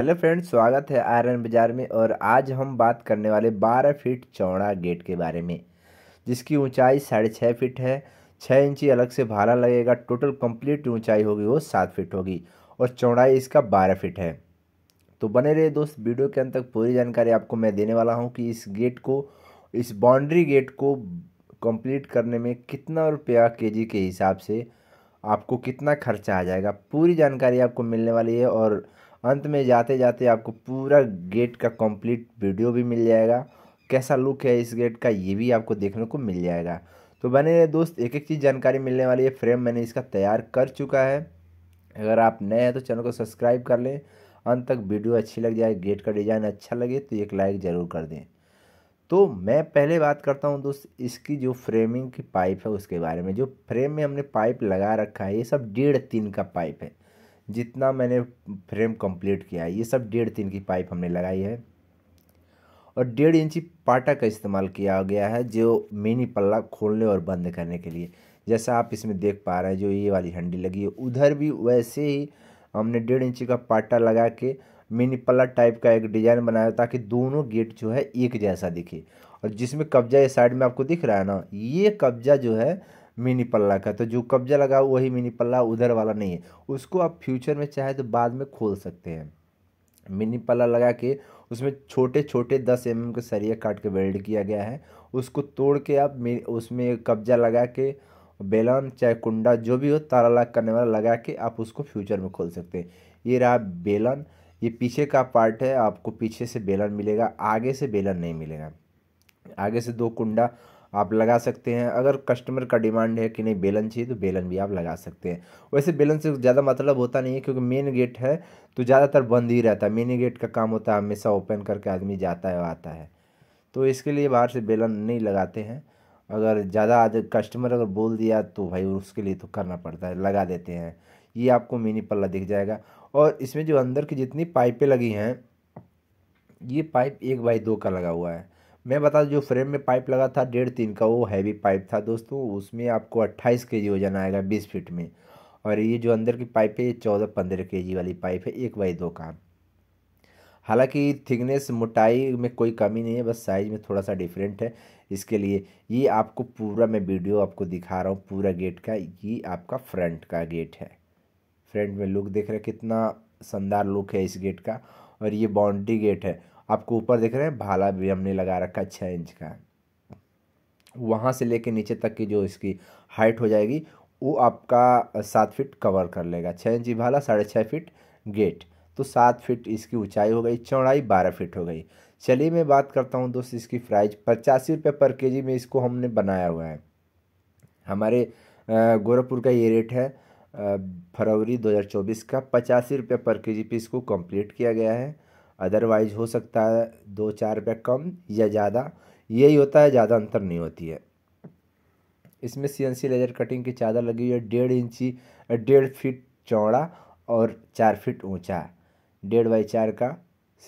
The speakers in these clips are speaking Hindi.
हेलो फ्रेंड्स स्वागत है आयरन बाजार में और आज हम बात करने वाले 12 फीट चौड़ा गेट के बारे में जिसकी ऊंचाई साढ़े छः फीट है छः इंची अलग से भाला लगेगा टोटल कंप्लीट ऊंचाई होगी वो सात फीट होगी और चौड़ाई इसका 12 फीट है तो बने रहे दोस्त वीडियो के अंत तक पूरी जानकारी आपको मैं देने वाला हूँ कि इस गेट को इस बाउंड्री गेट को कम्प्लीट करने में कितना रुपया के के हिसाब से आपको कितना खर्चा आ जाएगा पूरी जानकारी आपको मिलने वाली है और अंत में जाते जाते आपको पूरा गेट का कंप्लीट वीडियो भी मिल जाएगा कैसा लुक है इस गेट का ये भी आपको देखने को मिल जाएगा तो बने रहे दोस्त एक एक चीज़ जानकारी मिलने वाली है फ्रेम मैंने इसका तैयार कर चुका है अगर आप नए हैं तो चैनल को सब्सक्राइब कर लें अंत तक वीडियो अच्छी लग जाए गेट का डिज़ाइन अच्छा लगे तो एक लाइक ज़रूर कर दें तो मैं पहले बात करता हूँ दोस्त इसकी जो फ्रेमिंग की पाइप है उसके बारे में जो फ्रेम में हमने पाइप लगा रखा है ये सब डेढ़ तीन का पाइप है जितना मैंने फ्रेम कंप्लीट किया है ये सब डेढ़ तीन की पाइप हमने लगाई है और डेढ़ इंची पाटा का इस्तेमाल किया गया है जो मिनी पल्ला खोलने और बंद करने के लिए जैसा आप इसमें देख पा रहे हैं जो ये वाली हंडी लगी है उधर भी वैसे ही हमने डेढ़ इंची का पाटा लगा के मिनी पल्ला टाइप का एक डिज़ाइन बनाया ताकि दोनों गेट जो है एक जैसा दिखे और जिसमें कब्जा ये साइड में आपको दिख रहा है ना ये कब्जा जो है मिनी पल्ला का तो जो कब्जा लगा वही मिनी पल्ला उधर वाला नहीं है उसको आप फ्यूचर में चाहे तो बाद में खोल सकते हैं मिनी पल्ला लगा के उसमें छोटे छोटे दस एम एम के सरिया काट के वेल्ड किया गया है उसको तोड़ के आप उसमें कब्जा लगा के बेलन चाहे कुंडा जो भी हो तारा लाग करने वाला लगा के आप उसको फ्यूचर में खोल सकते हैं ये रहा बेलन ये पीछे का पार्ट है आपको पीछे से बेलन मिलेगा आगे से बेलन नहीं मिलेगा आगे से दो कुंडा आप लगा सकते हैं अगर कस्टमर का डिमांड है कि नहीं बेलन चाहिए तो बेलन भी आप लगा सकते हैं वैसे बेलन से ज़्यादा मतलब होता नहीं है क्योंकि मेन गेट है तो ज़्यादातर बंद ही रहता है मेन गेट का काम होता है हमेशा ओपन करके आदमी जाता है आता है तो इसके लिए बाहर से बेलन नहीं लगाते हैं अगर ज़्यादा कस्टमर अगर बोल दिया तो भाई उसके लिए तो करना पड़ता है लगा देते हैं ये आपको मिनी पल्ला दिख जाएगा और इसमें जो अंदर की जितनी पाइपें लगी हैं ये पाइप एक बाई दो का लगा हुआ है मैं बता दूँ जो फ्रेम में पाइप लगा था डेढ़ तीन का वो हैवी पाइप था दोस्तों उसमें आपको अट्ठाईस के जी वजन आएगा बीस फिट में और ये जो अंदर की पाइप है ये चौदह पंद्रह के जी वाली पाइप है एक बाई दो का हालांकि थिकनेस मोटाई में कोई कमी नहीं है बस साइज़ में थोड़ा सा डिफरेंट है इसके लिए ये आपको पूरा मैं वीडियो आपको दिखा रहा हूँ पूरा गेट का ये आपका फ्रंट का गेट है फ्रंट में लुक देख रहे कितना शानदार लुक है इस गेट का और ये बाउंड्री गेट है आपको ऊपर देख रहे हैं भाला भी हमने लगा रखा है छः इंच का वहाँ से लेके नीचे तक की जो इसकी हाइट हो जाएगी वो आपका सात फिट कवर कर लेगा छः इंची भाला साढ़े छः फिट गेट तो सात फिट इसकी ऊंचाई हो गई चौड़ाई बारह फिट हो गई चलिए मैं बात करता हूँ दोस्त इसकी प्राइस पचासी रुपये पर के में इसको हमने बनाया हुआ है हमारे गोरखपुर का ये रेट है फरवरी 2024 का पचासी रुपये पर के जी पे इसको कंप्लीट किया गया है अदरवाइज हो सकता है दो चार रुपये कम या ज़्यादा यही होता है ज़्यादा अंतर नहीं होती है इसमें C N C laser cutting की चादर लगी हुई है डेढ़ इंची डेढ़ फीट चौड़ा और चार फीट ऊंचा डेढ़ बाई चार का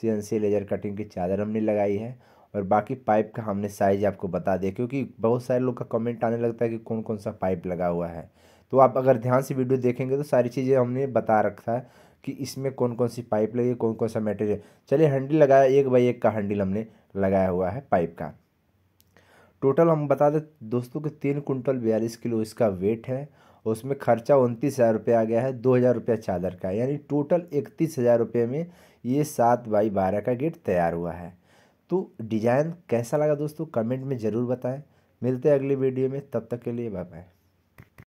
C N C laser cutting की चादर हमने लगाई है और बाकी पाइप का हमने साइज़ आपको बता दिया क्योंकि बहुत सारे लोग का कमेंट आने लगता है कि कौन कौन सा पाइप लगा हुआ है तो आप अगर ध्यान से वीडियो देखेंगे तो सारी चीज़ें हमने बता रखा है कि इसमें कौन कौन सी पाइप लगी कौन कौन सा मटेरियल चलिए हंडी लगाया एक बाई एक का हंडील हमने लगाया हुआ है पाइप का टोटल हम बता दें दोस्तों कि तीन कुंटल बयालीस किलो इसका वेट है और उसमें खर्चा उनतीस हज़ार रुपये आ गया है दो हज़ार रुपया चादर का यानी टोटल इकतीस हज़ार रुपये में ये सात बाई बारह का गेट तैयार हुआ है तो डिज़ाइन कैसा लगा दोस्तों कमेंट में ज़रूर बताएं मिलते हैं अगली वीडियो में तब तक के लिए बाय बाय